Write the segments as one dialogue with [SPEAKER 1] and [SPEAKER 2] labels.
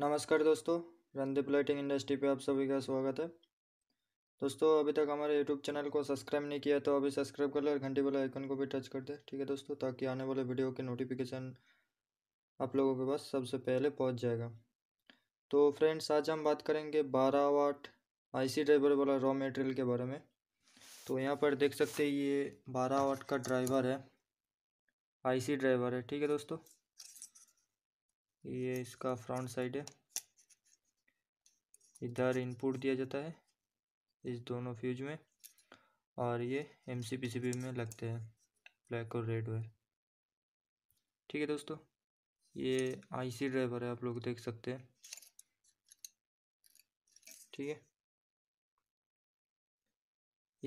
[SPEAKER 1] नमस्कार दोस्तों Randeep lighting industry पे आप सभी का स्वागत है दोस्तों अभी तक हमारे यूट्यूब चैनल को सब्सक्राइब नहीं किया तो अभी सब्सक्राइब कर ले और घंटी वाले आइकन को भी टच कर दे ठीक है दोस्तों ताकि आने वाले वीडियो के नोटिफिकेशन आप लोगों के पास सबसे पहले पहुँच जाएगा तो फ्रेंड्स आज हम बात करेंगे बारह वाट आई ड्राइवर वाला रॉ मटेरियल के बारे में तो यहाँ पर देख सकते ये बारह वाट का ड्राइवर है आई ड्राइवर है ठीक है दोस्तों ये इसका फ्रंट साइड है इधर इनपुट दिया जाता है इस दोनों फ्यूज में और ये M C P C B में लगते हैं ब्लैक और रेड वायर ठीक है दोस्तों ये आईसी ड्राइवर है आप लोग देख सकते हैं ठीक है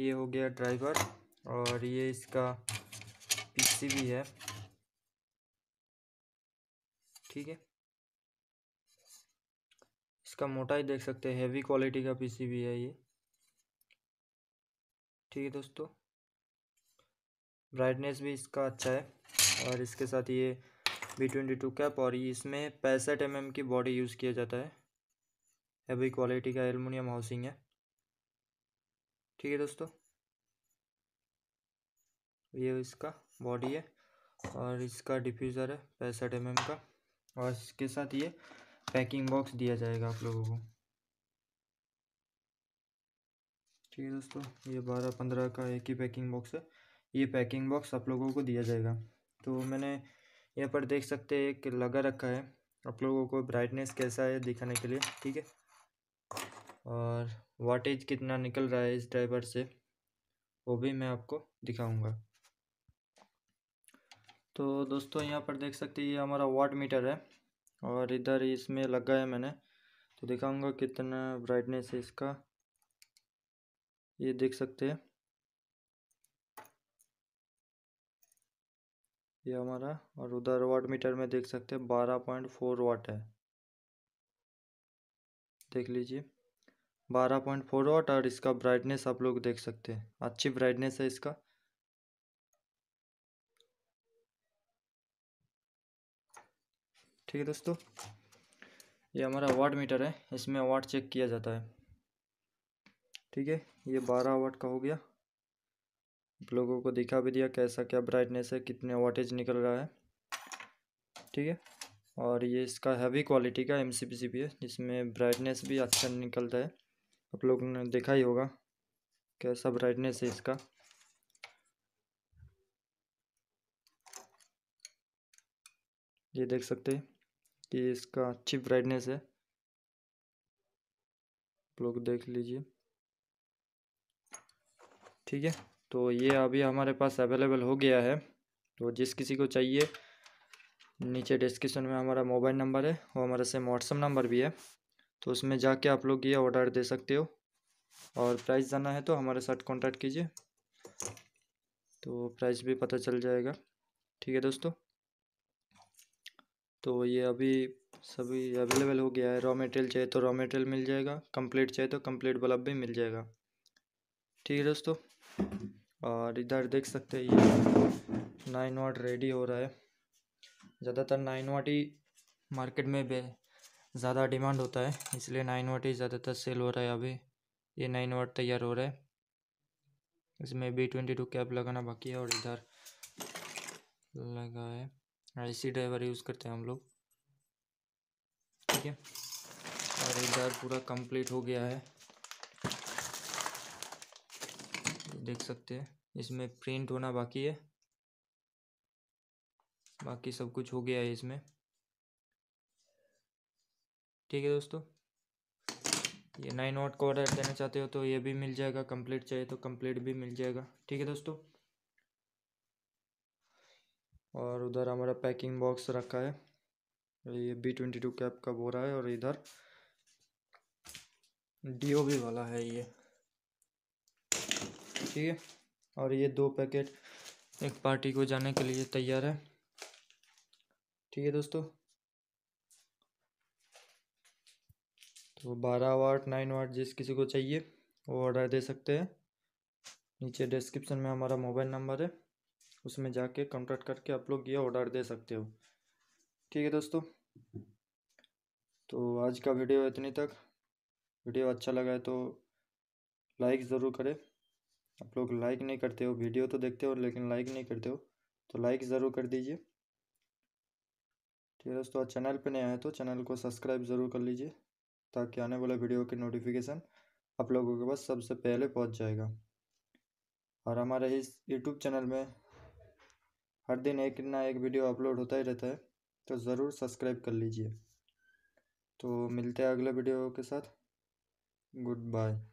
[SPEAKER 1] ये हो गया ड्राइवर और ये इसका पीसीबी है ठीक है इसका मोटाई देख सकते हैं हैवी क्वालिटी का पीसीबी है ये ठीक है दोस्तों ब्राइटनेस भी इसका अच्छा है और इसके साथ ये बी ट्वेंटी टू कैप और इसमें पैंसठ एम mm की बॉडी यूज़ किया जाता है हैवी क्वालिटी का एलमिनियम हाउसिंग है ठीक है दोस्तों ये इसका बॉडी है और इसका डिफ्यूज़र है पैंसठ एम mm का और इसके साथ ये पैकिंग बॉक्स दिया जाएगा आप लोगों को ठीक है दोस्तों ये बारह पंद्रह का एक ही पैकिंग बॉक्स है ये पैकिंग बॉक्स आप लोगों को दिया जाएगा तो मैंने यहाँ पर देख सकते हैं एक लगा रखा है आप लोगों को ब्राइटनेस कैसा है दिखाने के लिए ठीक है और वाटेज कितना निकल रहा है इस ड्राइवर से वो भी मैं आपको दिखाऊंगा तो दोस्तों यहाँ पर देख सकते हैं ये हमारा वाट मीटर है और इधर इसमें लगाया मैंने तो दिखाऊंगा कितना ब्राइटनेस है इसका ये देख सकते हैं ये हमारा और उधर वाट मीटर में देख सकते हैं बारह पॉइंट फोर वाट है देख लीजिए बारह पॉइंट फोर वाट और इसका ब्राइटनेस आप लोग देख सकते हैं अच्छी ब्राइटनेस है इसका ठीक है दोस्तों ये हमारा वाट मीटर है इसमें वाट चेक किया जाता है ठीक है ये बारह वाट का हो गया आप लोगों को दिखा भी दिया कैसा क्या ब्राइटनेस है कितने वाटेज निकल रहा है ठीक है और ये इसका हैवी क्वालिटी का एम सी सी पी है जिसमें ब्राइटनेस भी अच्छा निकलता है आप लोगों ने देखा ही होगा कैसा ब्राइटनेस है इसका ये देख सकते हैं कि इसका अच्छी ब्राइटनेस है आप लोग देख लीजिए ठीक है तो ये अभी हमारे पास अवेलेबल हो गया है तो जिस किसी को चाहिए नीचे डिस्क्रिप्शन में हमारा मोबाइल नंबर है और हमारे सेम व्हाट्सअप नंबर भी है तो उसमें जाके आप लोग ये ऑर्डर दे सकते हो और प्राइस जाना है तो हमारे साथ कांटेक्ट कीजिए तो प्राइस भी पता चल जाएगा ठीक है दोस्तों तो ये अभी सभी अवेलेबल हो गया है रॉ मटेरियल चाहिए तो रॉ मटेरियल मिल जाएगा कंप्लीट चाहिए तो कंप्लीट बल्ब भी मिल जाएगा ठीक है दोस्तों और इधर देख सकते हैं ये नाइन वाट रेडी हो रहा है ज़्यादातर नाइन वाट ही मार्केट में ज़्यादा डिमांड होता है इसलिए नाइन वाट ही ज़्यादातर सेल हो रहा है अभी ये नाइन वाट तैयार हो रहा है इसमें बी ट्वेंटी टू कैप लगाना बाकी है और इधर लगा है इसी ड्राइवर यूज़ करते हैं हम लोग ठीक है और बार पूरा कंप्लीट हो गया है देख सकते हैं इसमें प्रिंट होना बाकी है बाकी सब कुछ हो गया है इसमें ठीक है दोस्तों ये नाइन नॉट का ऑर्डर देना चाहते हो तो ये भी मिल जाएगा कंप्लीट चाहिए तो कंप्लीट भी मिल जाएगा ठीक है दोस्तों और उधर हमारा पैकिंग बॉक्स रखा है ये बी ट्वेंटी टू कैप का बोरा है और इधर डी ओ वाला है ये ठीक है और ये दो पैकेट एक पार्टी को जाने के लिए तैयार है ठीक है दोस्तों तो बारह वाट नाइन वाट जिस किसी को चाहिए वो ऑर्डर दे सकते हैं नीचे डिस्क्रिप्शन में हमारा मोबाइल नंबर है उसमें जाके कॉन्टैक्ट करके आप लोग ये ऑर्डर दे सकते हो ठीक है दोस्तों तो आज का वीडियो इतनी तक वीडियो अच्छा लगा है तो लाइक ज़रूर करें आप लोग लाइक नहीं करते हो वीडियो तो देखते हो लेकिन लाइक नहीं करते हो तो लाइक ज़रूर कर दीजिए ठीक है दोस्तों चैनल पे नहीं आए तो चैनल को सब्सक्राइब ज़रूर कर लीजिए ताकि आने वाला वीडियो की नोटिफिकेशन आप लोगों के पास सबसे पहले पहुंच जाएगा और हमारे इस यूट्यूब चैनल में हर दिन एक ना एक वीडियो अपलोड होता ही रहता है तो ज़रूर सब्सक्राइब कर लीजिए तो मिलते हैं अगले वीडियो के साथ गुड बाय